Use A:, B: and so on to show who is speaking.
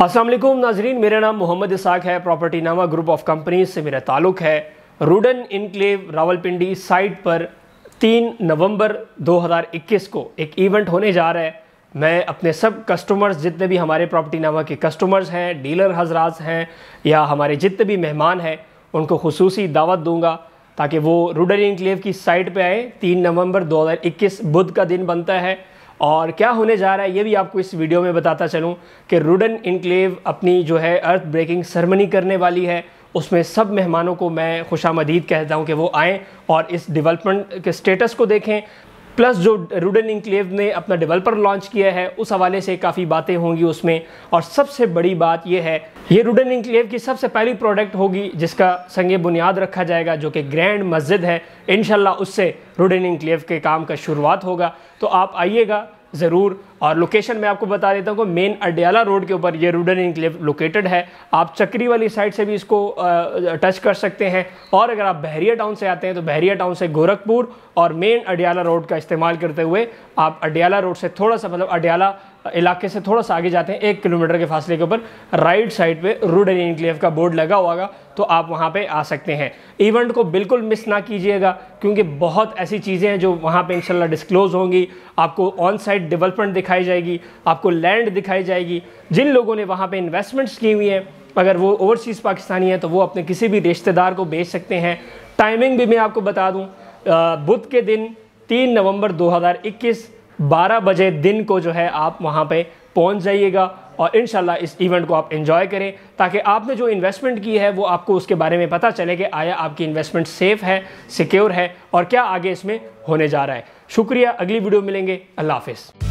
A: असल नाजरीन मेरा नाम मोहम्मद इसाक है property Nama group of companies से मेरा ताल्लुक है रूडन इनक्लेव रावलपिंडी साइट पर तीन नवंबर 2021 को एक इवेंट होने जा रहा है मैं अपने सब कस्टमर्स जितने भी हमारे प्रॉपर्टी नामा के कस्टमर्स हैं डीलर हजरात हैं या हमारे जितने भी मेहमान हैं उनको खसूसी दावत दूंगा ताकि वो रूडन इनक्लेव की साइट पर आए तीन नवम्बर दो बुध का दिन बनता है और क्या होने जा रहा है ये भी आपको इस वीडियो में बताता चलूँ कि रूडन इनक्लेव अपनी जो है अर्थ ब्रेकिंग सरमनी करने वाली है उसमें सब मेहमानों को मैं खुशामदीद कहता हूँ कि वो आएँ और इस डेवलपमेंट के स्टेटस को देखें प्लस जो रूडन इंक्लेव ने अपना डेवलपर लॉन्च किया है उस हवाले से काफ़ी बातें होंगी उसमें और सबसे बड़ी बात यह है ये रूडन इंक्लेव की सबसे पहली प्रोडक्ट होगी जिसका संग बुनियाद रखा जाएगा जो कि ग्रैंड मस्जिद है इन उससे रूडन इंक्लेव के काम का शुरुआत होगा तो आप आइएगा ज़रूर और लोकेशन मैं आपको बता देता हूँ मेन अड्याला रोड के ऊपर ये रूडन इनक्लेव लोकेटेड है आप चक्री वाली साइड से भी इसको टच कर सकते हैं और अगर आप बहरिया टाउन से आते हैं तो बहरिया टाउन से गोरखपुर और मेन अडयाला रोड का इस्तेमाल करते हुए आप अडयाला रोड से थोड़ा सा मतलब अड्याला इलाके से थोड़ा सा आगे जाते हैं एक किलोमीटर के फासले के ऊपर राइट साइड पे रूड इनक्लेव का बोर्ड लगा हुआ तो आप वहाँ पे आ सकते हैं इवेंट को बिल्कुल मिस ना कीजिएगा क्योंकि बहुत ऐसी चीज़ें हैं जो वहाँ पे इंशाल्लाह डिस्क्लोज होंगी आपको ऑन साइड डेवलपमेंट दिखाई जाएगी आपको लैंड दिखाई जाएगी जिन लोगों ने वहाँ पे इन्वेस्टमेंट्स की हुई हैं अगर वो ओवरसीज़ पाकिस्तानी हैं तो वो अपने किसी भी रिश्तेदार को बेच सकते हैं टाइमिंग भी मैं आपको बता दूँ बुध के दिन तीन नवंबर 2021 बारह बजे दिन को जो है आप वहाँ पर पहुँच जाइएगा और इन इस इवेंट को आप इन्जॉय करें ताकि आपने जो इन्वेस्टमेंट की है वो आपको उसके बारे में पता चले कि आया आपकी इन्वेस्टमेंट सेफ़ है सिक्योर है और क्या आगे इसमें होने जा रहा है शुक्रिया अगली वीडियो मिलेंगे अल्लाह हाफिज़